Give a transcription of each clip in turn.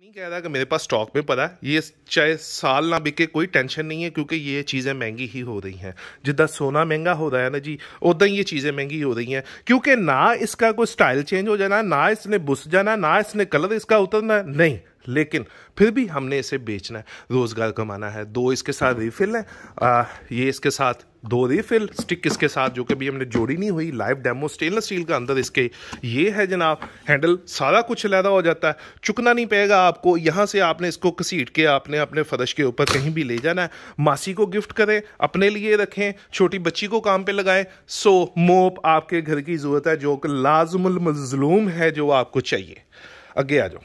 नहीं कह रहा कि मेरे पास स्टॉक में पड़ा है ये चाहे साल ना बिके कोई टेंशन नहीं है क्योंकि ये चीज़ें महंगी ही हो रही हैं जिदा सोना महंगा हो रहा है ना जी उदा ही ये चीज़ें महंगी हो रही हैं क्योंकि ना इसका कोई स्टाइल चेंज हो जाना ना इसने बुस जाना ना इसने कलर इसका उतरना नहीं लेकिन फिर भी हमने इसे बेचना है रोज़गार कमाना है दो इसके साथ रीफिल है आ, ये इसके साथ दो रिफिल स्टिक इसके साथ जो कि अभी हमने जोड़ी नहीं हुई लाइव डेमो स्टेनलेस स्टील का अंदर इसके ये है जनाब हैंडल सारा कुछ लहरा हो जाता है चुकना नहीं पड़ेगा आपको यहाँ से आपने इसको घसीट के आपने अपने फर्श के ऊपर कहीं भी ले जाना है मासी को गिफ्ट करें अपने लिए रखें छोटी बच्ची को काम पर लगाएं सो मोप आपके घर की ज़रूरत है जो कि लाजमल मजलूम है जो आपको चाहिए आगे आ जाओ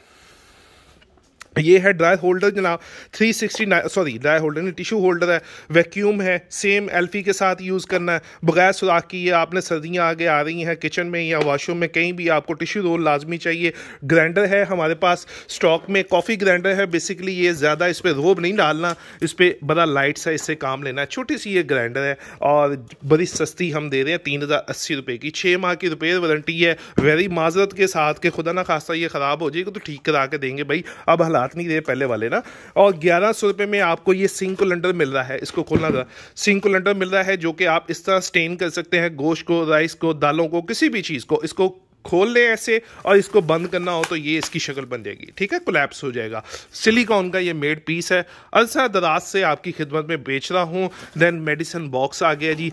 ये है ड्राई होल्डर जनाब 369 सॉरी ड्राई होल्डर नहीं टिश्यू होल्डर है वैक्यूम है सेम एल्फी के साथ यूज़ करना है बगैर सुराख की है आपने सर्दियाँ आगे आ रही हैं किचन में या वाशरूम में कहीं भी आपको टिश्यू रोल लाजमी चाहिए ग्राइंडर है हमारे पास स्टॉक में कॉफ़ी ग्राइंडर है बेसिकली ये ज़्यादा इस पर रोब नहीं डालना इस पर बड़ा लाइट सा इससे काम लेना है छोटी सी ये ग्राइंडर है और बड़ी सस्ती हम दे रहे हैं तीन हज़ार अस्सी रुपये की छः माह की रुपये वारंटी है वेरी माजरत के साथ के खुदा ना खासा ये ख़राब हो जाएगी तो ठीक करा के देंगे भाई अब हला साथ नहीं दे पहले वाले ना और ग्यारह सौ रुपये में आपको ये सिंक कुलंडर मिल रहा है इसको खोलना था सिंक कुलंडर मिल रहा है जो कि आप इस तरह स्टेन कर सकते हैं गोश्त को राइस को दालों को किसी भी चीज़ को इसको खोल लें ऐसे और इसको बंद करना हो तो ये इसकी शक्ल बन जाएगी ठीक है कोलैप्स हो जाएगा सिलिकॉन का ये मेड पीस है अलसा दराज से आपकी खिदमत में बेच रहा हूँ देन मेडिसिन बॉक्स आ गया जी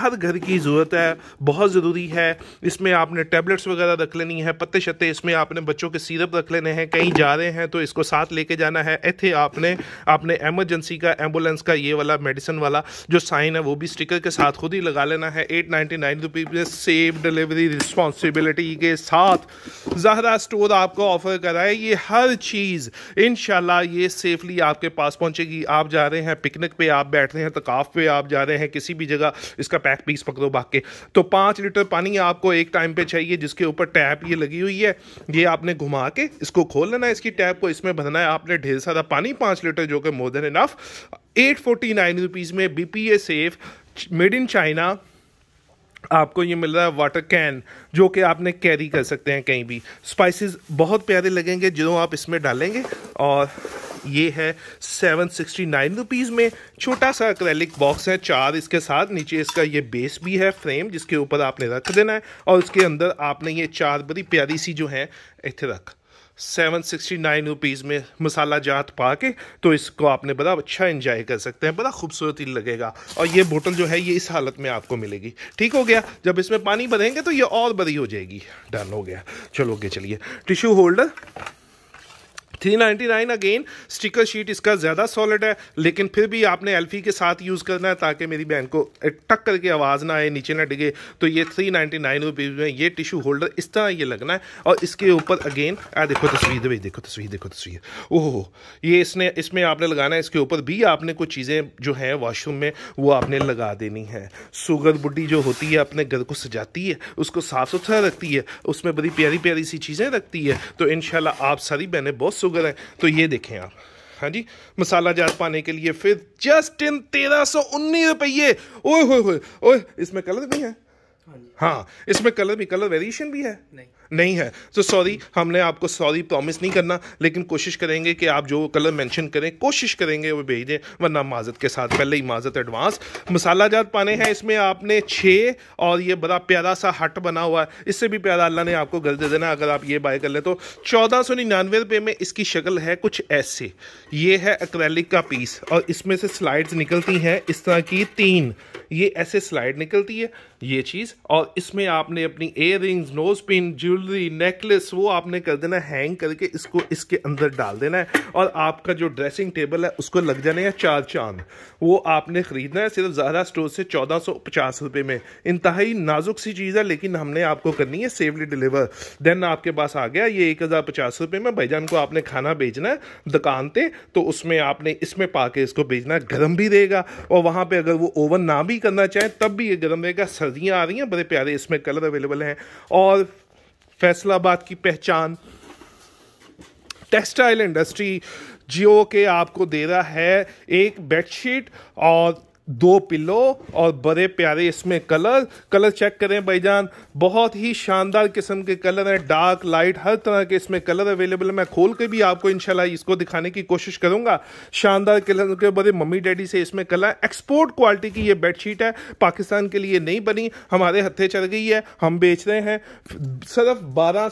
हर घर की ज़रूरत है बहुत ज़रूरी है इसमें आपने टैबलेट्स वगैरह रख लेनी है पत्ते शत्ते इसमें आपने बच्चों के सीरप रख लेने हैं कहीं जा रहे हैं तो इसको साथ लेके जाना है इतने आपने आपने एमरजेंसी का एम्बुलेंस का ये वाला मेडिसिन वाला जो साइन है वो भी स्टिकर के साथ खुद ही लगा लेना है eight ninety nine rupees safe delivery responsibility quality के साथ जहरा स्टोर आपको ऑफ़र कर है ये हर चीज़ इन ये सेफली आपके पास पहुँचेगी आप जा रहे हैं पिकनिक पे आप बैठ रहे हैं तकाफ पे आप जा रहे हैं किसी भी जगह इसका पैक पीस पकड़ो भाग के तो पाँच लीटर पानी आपको एक टाइम पर चाहिए जिसके ऊपर टैप ये लगी हुई है ये आपने घुमा के इसको खोल लेना है इसकी टैप को इसमें भरना है आपने ढेर सारा पानी पाँच लीटर जो कि more than enough eight forty nine rupees में B P A safe made in China आपको ये मिल रहा है वाटर कैन जो कि आपने कैरी कर सकते हैं कहीं भी स्पाइसेस बहुत प्यारे लगेंगे जो आप इसमें डालेंगे और ये है सेवन सिक्सटी नाइन रुपीज़ में छोटा सा अक्रैलिक बॉक्स है चार इसके साथ नीचे इसका ये बेस भी है फ्रेम जिसके ऊपर आपने रख देना है और उसके अंदर आपने ये चार बड़ी प्यारी सी जो है इतने रख सेवन सिक्सटी नाइन रुपीज़ में मसाला जात पा के तो इसको आपने बड़ा अच्छा इंजॉय कर सकते हैं बड़ा खूबसूरत ही लगेगा और ये बोतल जो है ये इस हालत में आपको मिलेगी ठीक हो गया जब इसमें पानी भरेंगे तो ये और बड़ी हो जाएगी डन हो गया चलो ओके चलिए tissue holder 399 again sticker sheet इसका ज़्यादा सॉलिड है लेकिन फिर भी आपने एल्फी के साथ यूज़ करना है ताकि मेरी बहन को टक करके आवाज़ ना आए नीचे ना डिगे तो ये थ्री नाइन्टी नाइन रुपीज़ में ये टिशू होल्डर इस तरह ये लगना है और इसके ऊपर अगेन आ देखो तस्वीर भाई देखो तस्वीर देखो तस्वीर ओह ये इसने इसमें आपने लगाना है इसके ऊपर भी आपने कुछ चीज़ें जो हैं वाशरूम में वो आपने लगा देनी है सुगर बुड्ढी जो होती है अपने घर को सजाती है उसको साफ़ सुथरा रखती है उसमें बड़ी प्यारी प्यारी सी चीज़ें रखती है तो इन आप सारी बहनें बहुत शुगर है तो ये देखें आप हाँ जी मसाला जात पाने के लिए फिर जस्ट इन तेरह सौ उन्नीस रुपये ओह हो इसमें कलर भी है हाँ, हाँ इसमें कलर भी कलर वेरिएशन भी है नहीं नहीं है तो सॉरी हमने आपको सॉरी प्रॉमिस नहीं करना लेकिन कोशिश करेंगे कि आप जो कलर मेंशन करें कोशिश करेंगे वो भेज दें वरना माजत के साथ पहले ही माजत एडवांस मसाला जात पाने हैं इसमें आपने छः और ये बड़ा प्यारा सा हट बना हुआ है इससे भी प्यारा अल्लाह ने आपको गल दे देना अगर आप ये बाय कर लें तो चौदह सौ निन्यानवे रुपये में इसकी शक्ल है कुछ ऐसे ये है अक्रैलिक का पीस और इसमें से स्लाइड्स निकलती हैं इस तरह की तीन ये ऐसे स्लाइड निकलती है ये चीज़ और इसमें आपने अपनी earrings nose pin jewel jewellery necklace वो आपने कर देना हैंग करके इसको इसके अंदर डाल देना है और आपका जो ड्रेसिंग टेबल है उसको लग जाने या चार चांद वो आपने ख़रीदना है सिर्फ ज्यादा स्टोर से चौदह सौ पचास रुपये में इंतहाई नाजुक सी चीज़ है लेकिन हमने आपको करनी है सेफली डिलीवर देन आपके पास आ गया ये एक हज़ार पचास रुपये में भाईजान को आपने खाना भेजना है दुकान पर तो उसमें आपने इसमें पा के इसको भेजना गर्म भी रहेगा और वहाँ पर अगर वो ओवन ना भी करना चाहें तब भी ये गर्म रहेगा सर्दियाँ आ रही हैं बड़े प्यारे इसमें कलर अवेलेबल हैं और फैसलाबाद की पहचान टेक्सटाइल इंडस्ट्री जियो के आपको दे रहा है एक बेडशीट और दो पिलो और बड़े प्यारे इसमें कलर कलर चेक करें भाईजान बहुत ही शानदार किस्म के कलर हैं डार्क लाइट हर तरह के इसमें कलर अवेलेबल है मैं खोल के भी आपको इनशाला इसको दिखाने की कोशिश करूंगा शानदार कलर के बड़े मम्मी डैडी से इसमें कलर एक्सपोर्ट क्वालिटी की ये बेडशीट है पाकिस्तान के लिए नहीं बनी हमारे हत्थे चल गई है हम बेच रहे हैं सिर्फ बारह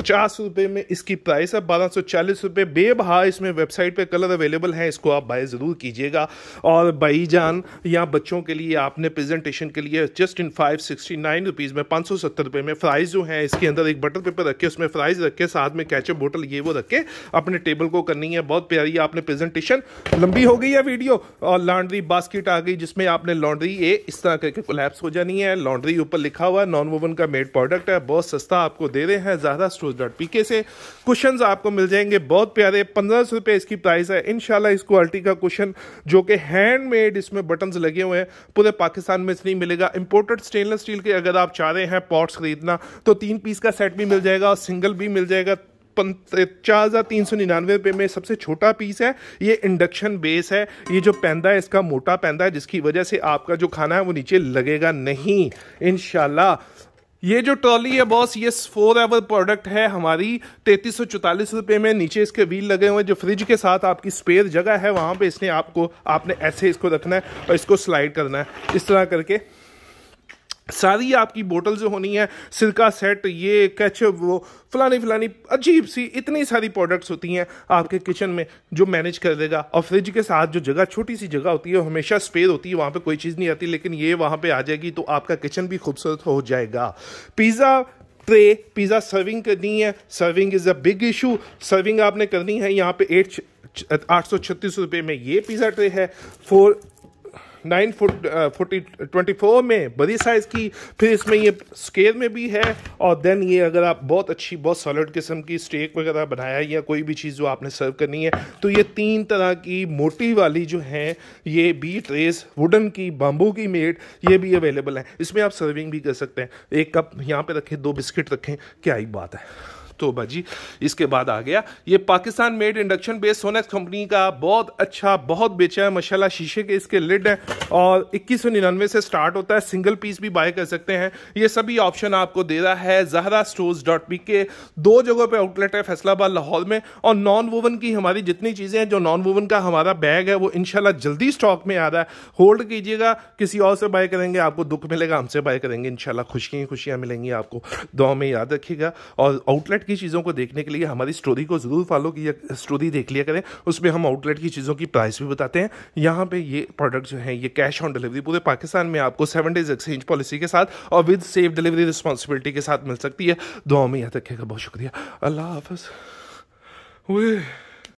पचास रुपये में इसकी प्राइस है बारह सौ चालीस रुपये बेबहा इसमें वेबसाइट पे कलर अवेलेबल है इसको आप बाय ज़रूर कीजिएगा और भाई जान या बच्चों के लिए आपने प्रेजेंटेशन के लिए just in five sixty nine rupees में पाँच सौ सत्तर रुपये में फ्राइज़ जो है इसके अंदर एक बटर पेपर रखे उसमें फ्राइज़ रखे साथ में कैचअप बोटल ये वो रखे अपने टेबल को करनी है बहुत प्यारी आपने प्रेजेंटेशन लंबी हो गई है वीडियो और लॉन्ड्री बास्किट आ गई जिसमें आपने लॉन्ड्री ये इस तरह करके कोलैप्स हो जानी है लॉन्ड्री ऊपर लिखा हुआ है नॉन वोवन का मेड प्रोडक्ट है बहुत सस्ता आपको दे रहे हैं ज़्यादा न्यूज़ डॉट पी के से क्वेश्चन आपको मिल जाएंगे बहुत प्यारे पंद्रह सौ रुपये इसकी प्राइस है इनशाला इस क्वालिटी का क्वेश्चन जो कि हैंडमेड इसमें बटन लगे हुए हैं पूरे पाकिस्तान में नहीं मिलेगा इंपोर्टेड स्टेनलेस स्टील के अगर आप चाह रहे हैं पॉट्स खरीदना तो तीन पीस का सेट भी मिल जाएगा और सिंगल भी मिल जाएगा चार हज़ार तीन सौ निन्यानवे रुपए में सबसे छोटा पीस है ये इंडक्शन बेस है ये जो पैंदा है इसका मोटा पैंदा है जिसकी वजह से आपका जो खाना है वो नीचे लगेगा नहीं इनशाला ये जो ट्रॉली है बॉस ये फोर एवर प्रोडक्ट है हमारी तैतीस सौ चौतालीस रुपये में नीचे इसके व्हील लगे हुए हैं जो फ्रिज के साथ आपकी स्पेयर जगह है वहाँ पे इसने आपको आपने ऐसे इसको रखना है और इसको स्लाइड करना है इस तरह करके सारी आपकी बोटल जो होनी है सिरका सेट ये कैचअप वो फलानी फलानी अजीब सी इतनी सारी प्रोडक्ट्स होती हैं आपके किचन में जो मैनेज कर देगा और फ्रिज के साथ जो जगह छोटी सी जगह होती है हमेशा स्पेयर होती है वहाँ पे कोई चीज़ नहीं आती लेकिन ये वहाँ पे आ जाएगी तो आपका किचन भी खूबसूरत हो जाएगा पिज़्ज़ा ट्रे पिज़्ज़ा सर्विंग करनी है serving is a big issue serving आपने करनी है यहाँ पे एट आठ सौ छत्तीस रुपये में ये पिज़्ज़ा ट्रे है four nine foot forty twenty four में बड़ी साइज़ की फिर इसमें ये स्केल में भी है और देन ये अगर आप बहुत अच्छी बहुत सॉलिड किस्म की स्टेक वगैरह बनाया या कोई भी चीज़ जो आपने सर्व करनी है तो ये तीन तरह की मोटी वाली जो है ये बी ट्रेस वुडन की बाम्बू की मेड ये भी अवेलेबल है इसमें आप सर्विंग भी कर सकते हैं एक कप यहाँ पर रखें दो बिस्किट रखें क्या ही बात है तो भाजी इसके बाद आ गया ये Pakistan made induction base Sonex company का बहुत अच्छा बहुत बेचा है माशाल्लाह शीशे के इसके लिड है और इक्कीस से स्टार्ट होता है सिंगल पीस भी बाय कर सकते हैं ये सभी ऑप्शन आपको दे रहा है जहरा स्टोर्स डॉट पी के दो जगहों पर आउटलेट है फैसलाबाद लाहौल में और नॉन वोवन की हमारी जितनी चीज़ें हैं जो नॉन वोवन का हमारा बैग है वो इनशाला जल्दी स्टॉक में आ रहा है होल्ड कीजिएगा किसी और से बाय करेंगे आपको दुख मिलेगा हमसे बाय करेंगे इनशाला खुशियाँ खुशियां मिलेंगी आपको दो में याद रखिएगा और आउटलेट की चीज़ों को देखने के लिए हमारी स्टोरी को ज़रूर फॉलो किया स्टोरी देख लिया करें उसमें हम आउटलेट की चीज़ों की प्राइस भी बताते हैं यहाँ पे ये प्रोडक्ट जो है ये कैश ऑन डिलीवरी पूरे पाकिस्तान में आपको सेवन डेज एक्सचेंज पॉलिसी के साथ और विद सेफ डिलीवरी रिस्पॉन्सिबिलिटी के साथ मिल सकती है दुआ में याद रखेगा बहुत शुक्रिया अल्लाह हाफ वे